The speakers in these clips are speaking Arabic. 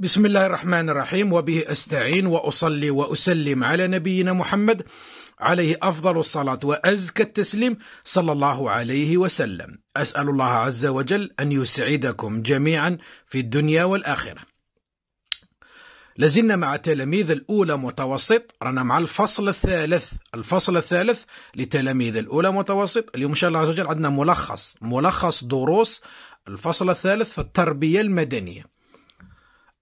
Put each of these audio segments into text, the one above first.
بسم الله الرحمن الرحيم وبه استعين واصلي واسلم على نبينا محمد عليه افضل الصلاه وازكى التسليم صلى الله عليه وسلم. اسال الله عز وجل ان يسعدكم جميعا في الدنيا والاخره. لازلنا مع تلاميذ الأولى متوسط رانا مع الفصل الثالث الفصل الثالث لتلاميذ الأولى متوسط اليوم إن شاء الله عز وجل عندنا ملخص ملخص دروس الفصل الثالث في التربية المدنية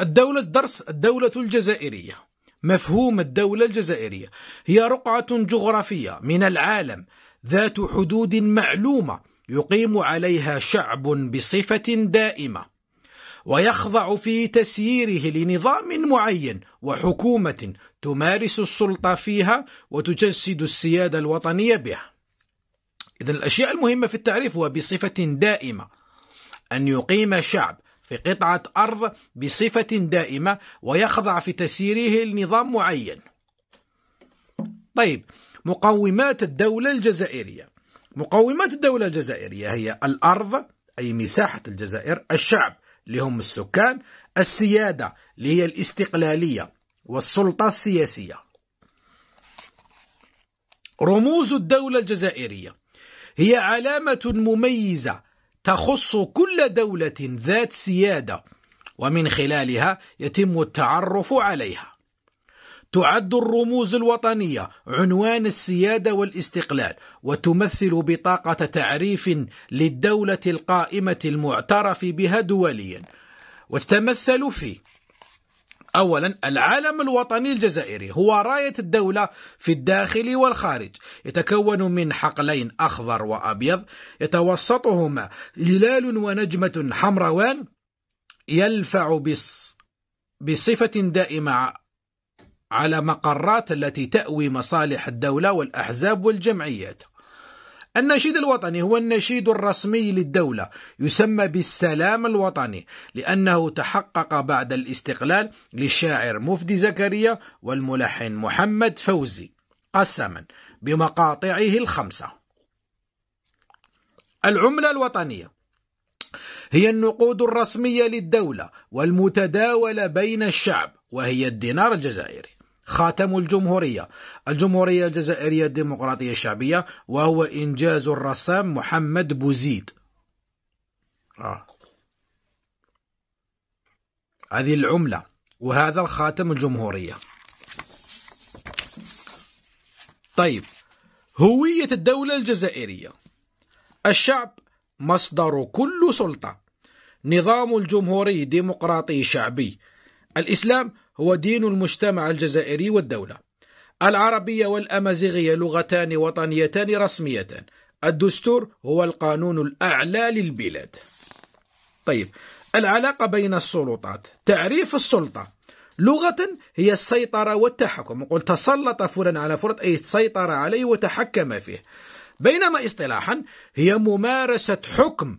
الدولة الدرس الدولة الجزائرية مفهوم الدولة الجزائرية هي رقعة جغرافية من العالم ذات حدود معلومة يقيم عليها شعب بصفة دائمة ويخضع في تسييره لنظام معين وحكومة تمارس السلطة فيها وتجسد السيادة الوطنية بها. إذا الأشياء المهمة في التعريف هو بصفة دائمة أن يقيم شعب في قطعة أرض بصفة دائمة ويخضع في تسييره لنظام معين. طيب مقومات الدولة الجزائرية مقومات الدولة الجزائرية هي الأرض أي مساحة الجزائر، الشعب اللي هم السكان، السيادة اللي هي الاستقلالية والسلطة السياسية. رموز الدولة الجزائرية هي علامة مميزة تخص كل دولة ذات سيادة ومن خلالها يتم التعرف عليها تعد الرموز الوطنية عنوان السيادة والاستقلال وتمثل بطاقة تعريف للدولة القائمة المعترف بها دوليا وتتمثل في أولا العالم الوطني الجزائري هو راية الدولة في الداخل والخارج يتكون من حقلين أخضر وأبيض يتوسطهما هلال ونجمة حمروان يلفع بصفة دائمة على مقرات التي تأوي مصالح الدولة والأحزاب والجمعيات النشيد الوطني هو النشيد الرسمي للدولة يسمى بالسلام الوطني لأنه تحقق بعد الاستقلال للشاعر مفدي زكريا والملحن محمد فوزي قسما بمقاطعه الخمسة العملة الوطنية هي النقود الرسمية للدولة والمتداولة بين الشعب وهي الدينار الجزائري خاتم الجمهورية الجمهورية الجزائرية الديمقراطية الشعبية وهو إنجاز الرسام محمد بوزيد آه. هذه العملة وهذا الخاتم الجمهورية طيب هوية الدولة الجزائرية الشعب مصدر كل سلطة نظام الجمهوري ديمقراطي شعبي الإسلام هو دين المجتمع الجزائري والدولة العربية والأمازيغية لغتان وطنيتان رسميتان الدستور هو القانون الأعلى للبلاد طيب العلاقة بين السلطات تعريف السلطة لغة هي السيطرة والتحكم نقول تسلط فلان على فرد أي سيطر عليه وتحكم فيه بينما اصطلاحا هي ممارسة حكم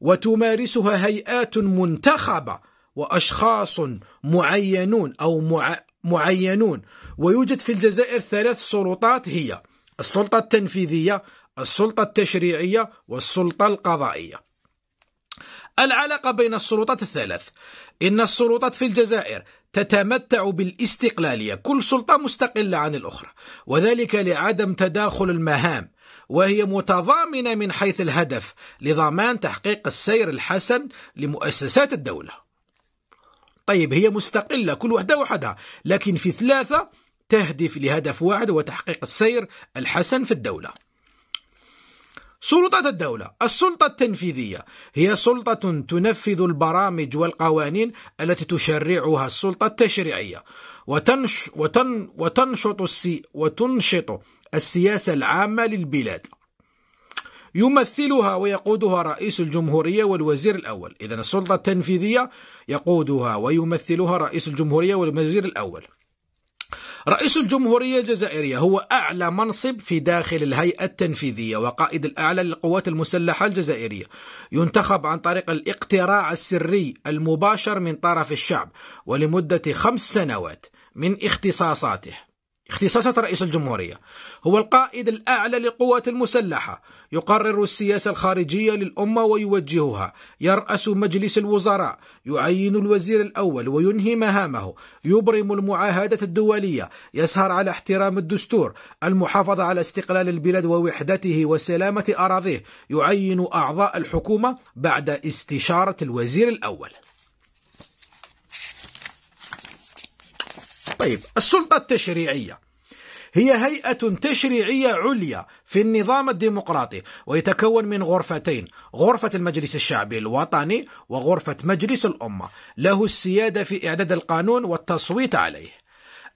وتمارسها هيئات منتخبة وأشخاص معينون أو مع معينون ويوجد في الجزائر ثلاث سلطات هي السلطة التنفيذية السلطة التشريعية والسلطة القضائية العلاقة بين السلطات الثلاث إن السلطات في الجزائر تتمتع بالاستقلالية كل سلطة مستقلة عن الأخرى وذلك لعدم تداخل المهام وهي متضامنة من حيث الهدف لضمان تحقيق السير الحسن لمؤسسات الدولة طيب هي مستقلة كل وحدة وحدها لكن في ثلاثة تهدف لهدف واحد وتحقيق السير الحسن في الدولة سلطة الدولة السلطة التنفيذية هي سلطة تنفذ البرامج والقوانين التي تشرعها السلطة التشريعية وتنش وتن وتنشط السي وتنشط السياسة العامة للبلاد يمثلها ويقودها رئيس الجمهورية والوزير الأول إذا السلطة التنفيذية يقودها ويمثلها رئيس الجمهورية والوزير الأول رئيس الجمهورية الجزائرية هو أعلى منصب في داخل الهيئة التنفيذية وقائد الأعلى للقوات المسلحة الجزائرية ينتخب عن طريق الاقتراع السري المباشر من طرف الشعب ولمدة خمس سنوات من اختصاصاته اختصاصات رئيس الجمهورية هو القائد الأعلى للقوات المسلحة يقرر السياسة الخارجية للأمة ويوجهها يرأس مجلس الوزراء يعين الوزير الأول وينهي مهامه يبرم المعاهدة الدولية يسهر على احترام الدستور المحافظة على استقلال البلاد ووحدته وسلامة أراضيه يعين أعضاء الحكومة بعد استشارة الوزير الأول طيب السلطة التشريعية هي هيئة تشريعية عليا في النظام الديمقراطي ويتكون من غرفتين غرفة المجلس الشعبي الوطني وغرفة مجلس الأمة له السيادة في إعداد القانون والتصويت عليه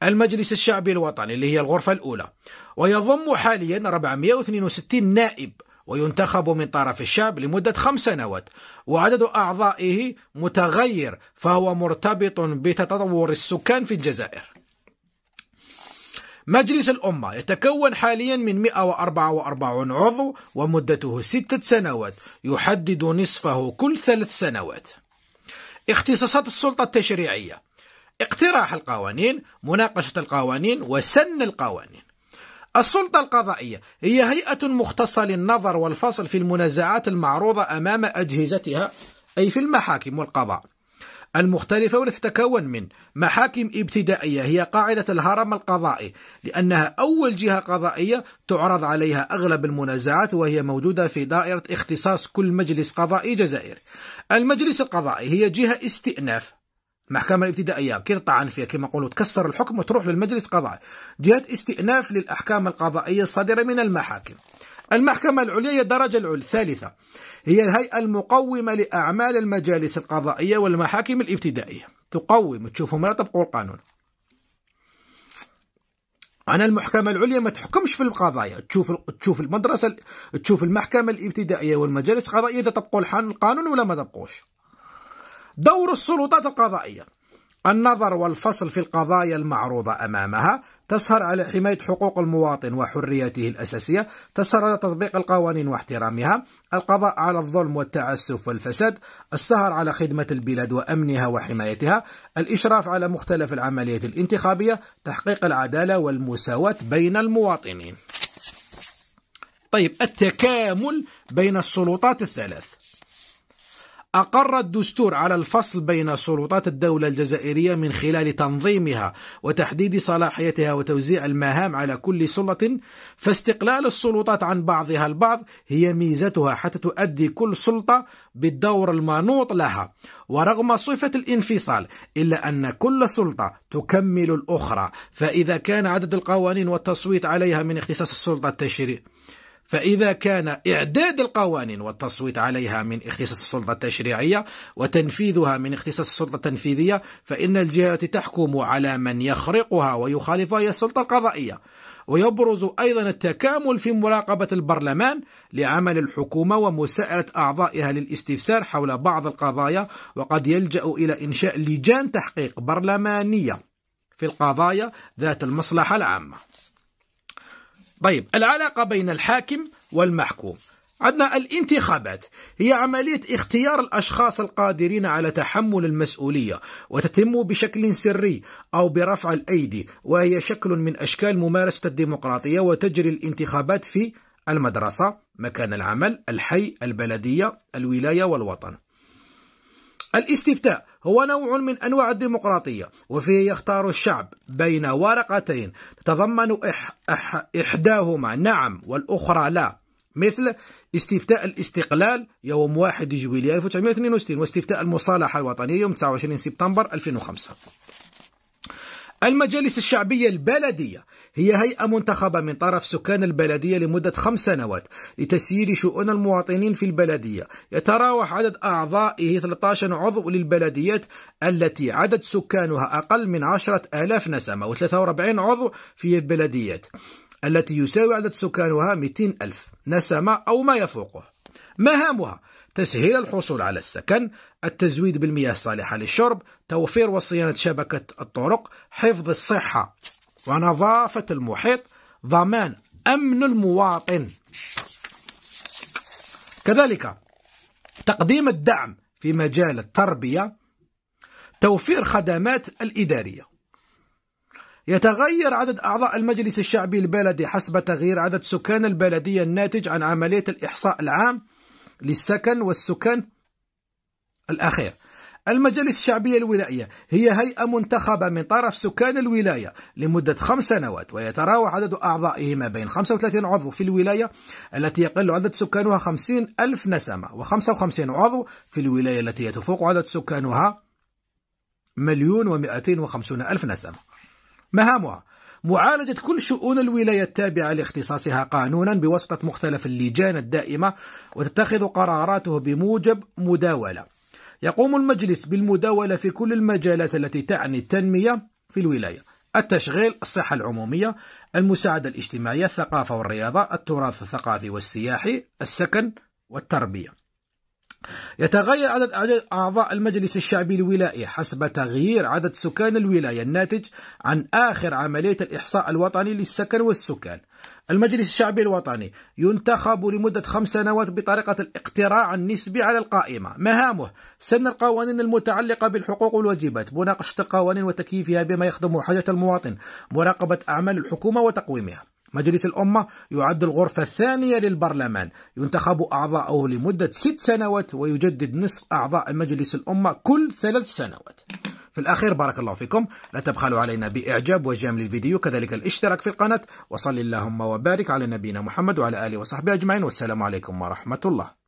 المجلس الشعبي الوطني اللي هي الغرفة الأولى ويضم حاليا 462 نائب وينتخب من طرف الشعب لمدة خمس سنوات وعدد أعضائه متغير فهو مرتبط بتطور السكان في الجزائر مجلس الأمة يتكون حاليا من 144 عضو ومدته ستة سنوات يحدد نصفه كل ثلاث سنوات اختصاصات السلطة التشريعية اقتراح القوانين مناقشة القوانين وسن القوانين السلطة القضائية هي هيئة مختصة للنظر والفصل في المنازعات المعروضة أمام أجهزتها أي في المحاكم والقضاء المختلفة والتي تتكون من محاكم ابتدائية هي قاعدة الهرم القضائي لأنها أول جهة قضائية تعرض عليها أغلب المنازعات وهي موجودة في دائرة اختصاص كل مجلس قضائي جزائري المجلس القضائي هي جهة استئناف المحكمة الابتدائية كي تطعن فيها كما نقولوا تكسر الحكم وتروح للمجلس القضائي جهة استئناف للأحكام القضائية الصادرة من المحاكم المحكمة العليا هي الدرجة العليا الثالثة هي الهيئة المقومة لأعمال المجالس القضائية والمحاكم الابتدائية تقوم تشوفوا ما طبقوا القانون أنا المحكمة العليا ما تحكمش في القضايا تشوف تشوف المدرسة تشوف المحكمة الابتدائية والمجالس القضائية إذا طبقوا القانون ولا ما طبقوش دور السلطات القضائية النظر والفصل في القضايا المعروضة أمامها تسهر على حماية حقوق المواطن وحريته الأساسية تسهر على تطبيق القوانين واحترامها القضاء على الظلم والتعسف والفساد السهر على خدمة البلاد وأمنها وحمايتها الإشراف على مختلف العمليات الانتخابية تحقيق العدالة والمساواة بين المواطنين طيب التكامل بين السلطات الثلاث أقر الدستور على الفصل بين سلطات الدولة الجزائرية من خلال تنظيمها وتحديد صلاحيتها وتوزيع المهام على كل سلطة فاستقلال السلطات عن بعضها البعض هي ميزتها حتى تؤدي كل سلطة بالدور المنوط لها ورغم صفة الانفصال إلا أن كل سلطة تكمل الأخرى فإذا كان عدد القوانين والتصويت عليها من اختصاص السلطة التشريع فإذا كان إعداد القوانين والتصويت عليها من اختصاص السلطة التشريعية وتنفيذها من اختصاص السلطة التنفيذية فإن الجهة تحكم على من يخرقها ويخالفها هي السلطة القضائية ويبرز أيضا التكامل في مراقبة البرلمان لعمل الحكومة ومساءلة أعضائها للاستفسار حول بعض القضايا وقد يلجأ إلى إنشاء لجان تحقيق برلمانية في القضايا ذات المصلحة العامة طيب العلاقة بين الحاكم والمحكوم عندنا الانتخابات هي عملية اختيار الأشخاص القادرين على تحمل المسؤولية وتتم بشكل سري أو برفع الأيدي وهي شكل من أشكال ممارسة الديمقراطية وتجري الانتخابات في المدرسة مكان العمل الحي البلدية الولاية والوطن الاستفتاء هو نوع من أنواع الديمقراطية وفيه يختار الشعب بين ورقتين تتضمن إح إح إحداهما نعم والأخرى لا مثل استفتاء الاستقلال يوم 1 جويلية 1962 واستفتاء المصالحة الوطنية يوم 29 سبتمبر 2005 المجالس الشعبية البلدية هي هيئة منتخبة من طرف سكان البلدية لمدة خمس سنوات لتسيير شؤون المواطنين في البلدية يتراوح عدد أعضائه 13 عضو للبلديات التي عدد سكانها أقل من 10 آلاف نسمة و43 عضو في البلديات التي يساوي عدد سكانها 200 ألف نسمة أو ما يفوقه مهامها تسهيل الحصول على السكن التزويد بالمياه الصالحة للشرب توفير وصيانة شبكة الطرق حفظ الصحة ونظافة المحيط ضمان أمن المواطن كذلك تقديم الدعم في مجال التربية توفير خدمات الإدارية يتغير عدد أعضاء المجلس الشعبي البلدي حسب تغيير عدد سكان البلدية الناتج عن عملية الإحصاء العام للسكن والسكان الأخير المجالس الشعبية الولائية هي هيئة منتخبة من طرف سكان الولاية لمدة خمس سنوات ويتراوح عدد أعضائه ما بين 35 عضو في الولاية التي يقل عدد سكانها 50 ألف نسمة و55 عضو في الولاية التي يتفوق عدد سكانها مليون و250 ألف نسمة مهامها معالجة كل شؤون الولاية التابعة لاختصاصها قانونا بواسطة مختلف اللجان الدائمة وتتخذ قراراته بموجب مداولة يقوم المجلس بالمداولة في كل المجالات التي تعني التنمية في الولاية التشغيل الصحة العمومية المساعدة الاجتماعية الثقافة والرياضة التراث الثقافي والسياحي السكن والتربية يتغير عدد أعضاء المجلس الشعبي الولائي حسب تغيير عدد سكان الولاية الناتج عن آخر عملية الإحصاء الوطني للسكن والسكان المجلس الشعبي الوطني ينتخب لمدة خمس سنوات بطريقة الاقتراع النسبي على القائمة مهامه سن القوانين المتعلقة بالحقوق والواجبات مناقشة القوانين وتكييفها بما يخدم حاجة المواطن مراقبة أعمال الحكومة وتقويمها مجلس الأمة يعد الغرفة الثانية للبرلمان ينتخب أعضاؤه لمدة ست سنوات ويجدد نصف أعضاء مجلس الأمة كل ثلاث سنوات في الأخير بارك الله فيكم لا تبخلوا علينا بإعجاب وجام للفيديو كذلك الاشتراك في القناة وصل اللهم وبارك على نبينا محمد وعلى آله وصحبه أجمعين والسلام عليكم ورحمة الله